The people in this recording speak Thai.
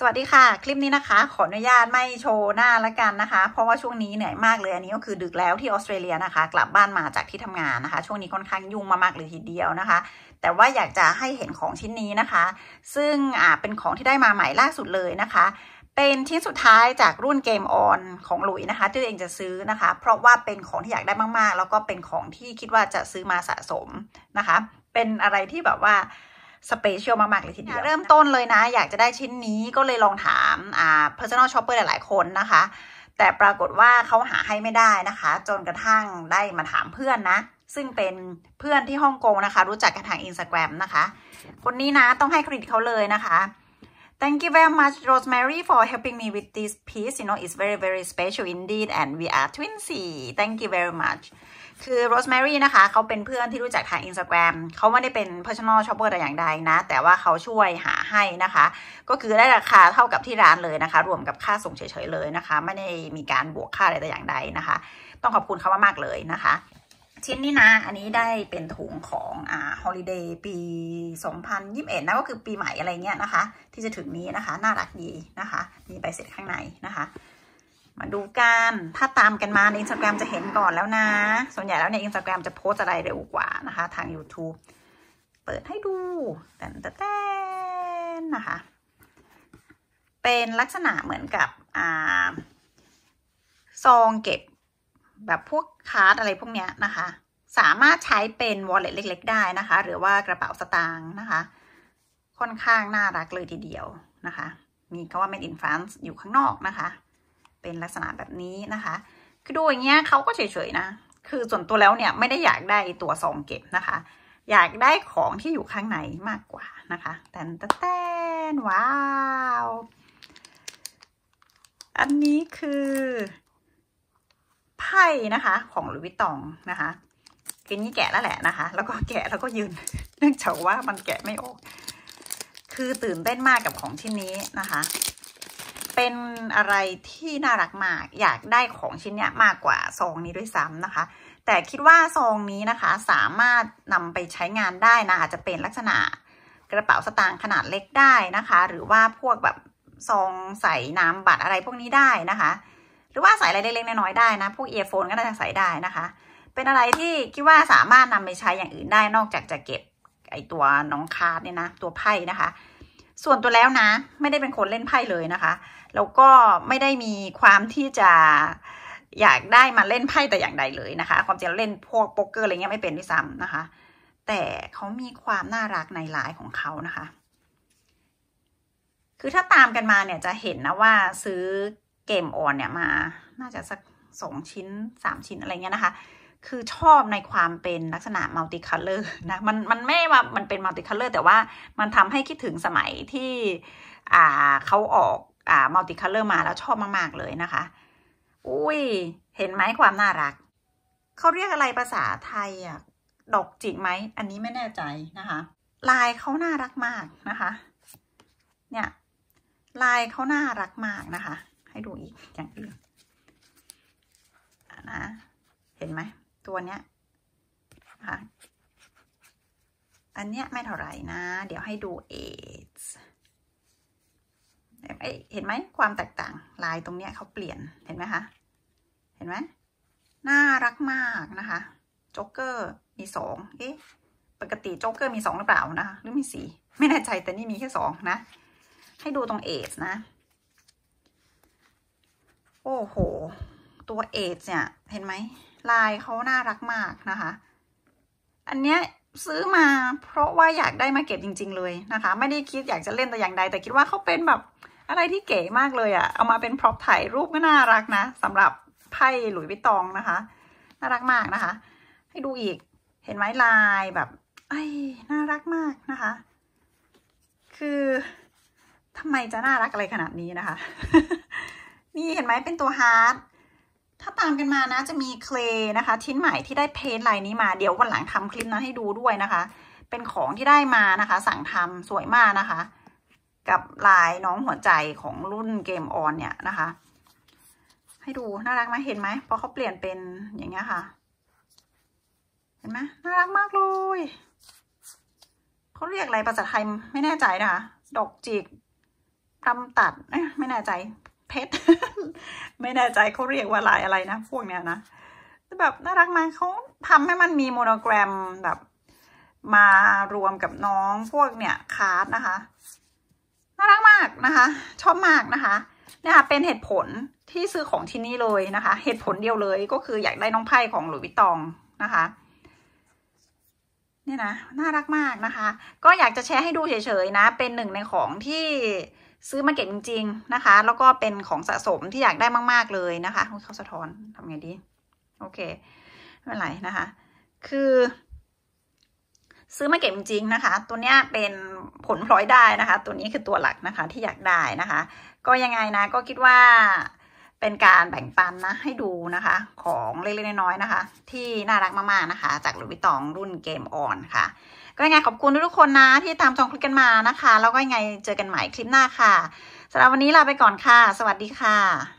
สวัสดีค่ะคลิปนี้นะคะ ขออนุญาตไม่โชว์หน้าละกันนะคะ เพราะว่าช่วงนี้เหนื่อยมากเลยอันนี้ก็คือดึกแล้วที่ออสเตรเลียนะคะ กลับบ้านมาจากที่ทำงานนะคะ ช่วงนี้ค่อนข้างยุ่งมากๆเลยทีเดียวนะคะ แต่ว่าอยากจะให้เห็นของชิ้นนี้นะคะ ซึ่งอ่าเป็นของที่ได้มาใหม่ล่าสุดเลยนะคะ เป็นชิ้นสุดท้ายจากรุ่นเกมออนของหลุยนะคะที่ตัวเองจะซื้อนะคะ เพราะว่าเป็นของที่อยากได้มาก ๆ แล้วก็เป็นของที่คิดว่าจะซื้อมาสะสมนะคะ เป็นอะไรที่แบบว่าสเปเชียลมากๆเลยทีเดียวเริ่มต้นเลยนะ อยากจะได้ชิ้นนี้ก็เลยลองถามอ่า personal shopper หลาย ๆ คนนะคะ แต่ปรากฏว่าเขาหาให้ไม่ได้นะคะ จนกระทั่งได้มาถามเพื่อนนะ ซึ่งเป็นเพื่อนที่ฮ่องกงนะคะ รู้จักกันทางอินสตาแกรมนะคะ คนนี้นะต้องให้เครดิตเขาเลยนะคะ Thank you very much, Rosemary, for helping me with this piece. You know, it's very, very special indeed, and we are twinsy. Thank you very much. คือโรสแมรี่นะคะเขาเป็นเพื่อนที่รู้จักทาง i นส t a g r รม เขาไม่ได้เป็น personal shopper แต่อย่างใดนะ แต่ว่าเขาช่วยหาให้นะคะ ก็คือได้ราคาเท่ากับที่ร้านเลยนะคะ รวมกับค่าส่งเฉยๆเลยนะคะ ไม่ได้มีการบวกค่าอะไรแต่อย่างใดนะคะ ต้องขอบคุณเขามากๆเลยนะคะ ชิ้นนี้นะ อันนี้ได้เป็นถุงของอ่าฮอลิเดย์ปี 2021นะ ก็คือปีใหม่อะไรเงี้ยนะคะ ที่จะถึงนี้นะคะ น่ารักดีนะคะ มีใบเสร็จข้างในนะคะมาดูกัน ถ้าตามกันมาใน Instagram จะเห็นก่อนแล้วนะ ส่วนใหญ่แล้วใน Instagram จะโพสอะไรเร็วกว่านะคะทาง YouTube เปิดให้ดู แตนแตนนะคะ เป็นลักษณะเหมือนกับ อ่า ซองเก็บแบบพวกคาร์ดอะไรพวกเนี้ยนะคะ สามารถใช้เป็น wallet เล็กๆได้นะคะ หรือว่ากระเป๋าสตางค์นะคะ ค่อนข้างน่ารักเลยทีเดียวนะคะ มีคำว่า made in France อยู่ข้างนอกนะคะเป็นลักษณะแบบนี้นะคะคือดูอย่างเงี้ยเขาก็เฉยๆ นะ คือส่วนตัวแล้วเนี่ยไม่ได้อยากได้ตัวซองเก็บนะคะ อยากได้ของที่อยู่ข้างในมากกว่านะคะ แตนแตนว้าว อันนี้คือ ไพ่นะคะ ของลุยวิตองนะคะคืนนี้แกะแล้วแหละนะคะ แล้วก็แกะแล้วก็ยืนเนื่องจากว่ามันแกะไม่ออก คือตื่นเต้นมากกับของชิ้นนี้นะคะเป็นอะไรที่น่ารักมากอยากได้ของชิ้นนี้มากกว่า ซองนี้ด้วยซ้ำนะคะ แต่คิดว่าซองนี้นะคะสามารถนำไปใช้งานได้นะอาจจะเป็นลักษณะกระเป๋าสตางค์ขนาดเล็กได้นะคะหรือว่าพวกแบบซองใส่น้ำบัตรอะไรพวกนี้ได้นะคะ หรือว่าใส่อะไรเล็กๆน้อยๆได้นะพวกเอียร์โฟนก็น่าจะใส่ได้นะคะ เป็นอะไรที่คิดว่าสามารถนำไปใช้อย่างอื่นได้นอกจากจะเก็บไอตัวน้องคาร์ดเนี่ยนะตัวไพ่นะคะส่วนตัวแล้วนะไม่ได้เป็นคนเล่นไพ่เลยนะคะแล้วก็ไม่ได้มีความที่จะอยากได้มาเล่นไพ่แต่อย่างใดเลยนะคะ ความจริงเล่นพวกโป๊กเกอร์อะไรเงี้ยไม่เป็นด้วยซ้ำนะคะ แต่เขามีความน่ารักในหลายของเขานะคะ คือถ้าตามกันมาเนี่ยจะเห็นนะว่าซื้อเกมออนเนี่ยมา น่าจะสักสองชิ้นสามชิ้นอะไรเงี้ยนะคะคือชอบในความเป็นลักษณะมัลติคัลเลอร์นะมันมันไม่ว่ามันเป็นมัลติคัลเลอร์แต่ว่ามันทำให้คิดถึงสมัยที่อ่าเขาออกอ่ามัลติคัลเลอร์มาแล้วชอบมาก ๆ เลยนะคะ อุ้ยเห็นไหมความน่ารัก เขาเรียกอะไรภาษาไทยอ่ะดอกจิกไหม อันนี้ไม่แน่ใจนะคะ ลายเขาน่ารักมากนะคะ เนี่ย ลายเขาน่ารักมากนะคะ ให้ดูอีกอย่างอื่นนะ เห็นไหมตัวเนี้ยค่ะ อันเนี้ยไม่เท่าไหร่นะ เดี๋ยวให้ดูเอทเห็นไหมความแตกต่างลายตรงเนี้ยเขาเปลี่ยนเห็นไหมคะ เห็นไหมน่ารักมากนะคะจ็กเกอร์มีสองเอ๊ะปกติจ็กเกอร์มีสองหรือเปล่านะหรือมีสี่ไม่แน่ใจ แต่นี่มีแค่สองนะ ให้ดูตรงเอทนะ โอ้โหตัวเอจเนี่ยเห็นไหมลายเขาน่ารักมากนะคะ อันเนี้ยซื้อมาเพราะว่าอยากได้มาเก็บจริงๆเลยนะคะ ไม่ได้คิดอยากจะเล่นแต่อย่างใดแต่คิดว่าเขาเป็นแบบอะไรที่เก๋มากเลยอะ่ะเอามาเป็นพร็อพถ่ายรูปก็น่ารักนะสำหรับไพ่หลุยวิตองนะคะน่ารักมากนะคะ ให้ดูอีกเห็นไหมลายแบบไอ้น่ารักมากนะคะ คือทำไมจะน่ารักอะไรขนาดนี้นะคะ นี่เห็นไหมเป็นตัวฮาร์ดถ้าตามกันมานะ จะมีเคลนะคะชิ้นใหม่ที่ได้เพ้นลายนี้มาเดี๋ยววันหลังทำคลิปนั้นให้ดูด้วยนะคะ เป็นของที่ได้มานะคะ สั่งทำสวยมากนะคะ กับลายน้องหัวใจของรุ่นเกมออนเนี่ยนะคะ ให้ดู น่ารักไหมเห็นไหมพอเขาเปลี่ยนเป็นอย่างเงี้ยค่ะ เห็นไหมน่ารักมากเลยเขาเรียกอะไรภาษาไทยไม่แน่ใจนะคะดอกจิกทำตัดไม่แน่ใจเพชรไม่แน่ใจเขาเรียกว่าลายอะไรนะพวกเนี้ยนะแบบน่ารักไหมเขาทำให้มันมีโมโนแกรมแบบ มารวมกับน้องพวกเนี่ยคาร์ดนะคะ น่ารักมากนะคะ ชอบมากนะคะ เนี่ยเป็นเหตุผลที่ซื้อของที่นี่เลยนะคะ เหตุผลเดียวเลยก็คืออยากได้น้องไพ่ของหลุยส์วิตตองนะคะ เนี่ยนะน่ารักมากนะคะ ก็อยากจะแชร์ให้ดูเฉยๆนะเป็นหนึ่งในของที่ซื้อมาเก็บจริงๆนะคะ แล้วก็เป็นของสะสมที่อยากได้มากๆเลยนะคะเขาสะท้อนทำไงดี โอเคไม่เป็นไรนะคะ คือ ซื้อมาเก็บจริงๆนะคะ ตัวเนี้ยเป็นผลพลอยได้นะคะ ตัวนี้คือตัวหลักนะคะ ที่อยากได้นะคะ ก็ยังไงนะ ก็คิดว่าเป็นการแบ่งปันนะให้ดูนะคะ ของเล็กๆน้อยๆนะคะ ที่น่ารักมากๆนะคะ จากหลุยส์วิตองรุ่นเกมออนค่ะ ก็ยังไงขอบคุณทุกๆคนนะที่ตามชมคลิปกันมานะคะ แล้วก็ยังไงเจอกันใหม่คลิปหน้าค่ะสำหรับวันนี้ลาไปก่อนค่ะ สวัสดีค่ะ